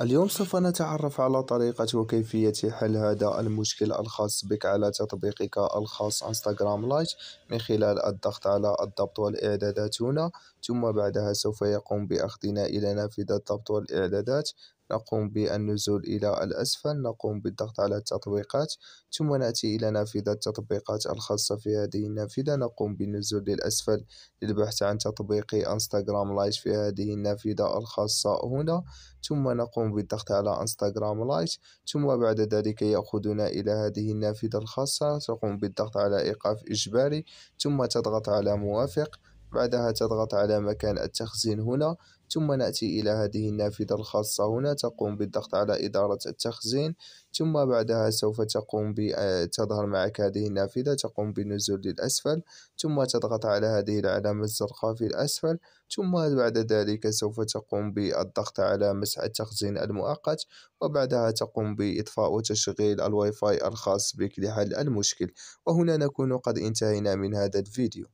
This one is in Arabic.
اليوم سوف نتعرف على طريقة وكيفية حل هذا المشكل الخاص بك على تطبيقك الخاص انستغرام لايت من خلال الضغط على الضبط والإعدادات هنا ثم بعدها سوف يقوم بأخذنا إلى نافذة الضبط والإعدادات نقوم بالنزول إلى الأسفل نقوم بالضغط على التطبيقات ثم نأتي إلى نافذة التطبيقات الخاصة في هذه النافذة نقوم بالنزول للأسفل للبحث عن تطبيق انستغرام لايت في هذه النافذة الخاصة هنا ثم نقوم بالضغط على انستغرام لايت ثم بعد ذلك يأخذنا إلى هذه النافذة الخاصة تقوم بالضغط على إيقاف إجباري ثم تضغط على موافق بعدها تضغط على مكان التخزين هنا ثم نأتي إلى هذه النافذة الخاصة هنا تقوم بالضغط على إدارة التخزين ثم بعدها سوف تقوم آه، تظهر معك هذه النافذة تقوم بالنزول للأسفل ثم تضغط على هذه العلامة الزرقاء في الأسفل ثم بعد ذلك سوف تقوم بالضغط على مسح التخزين المؤقت وبعدها تقوم بإطفاء وتشغيل الواي فاي الخاص بك لحل المشكل وهنا نكون قد انتهينا من هذا الفيديو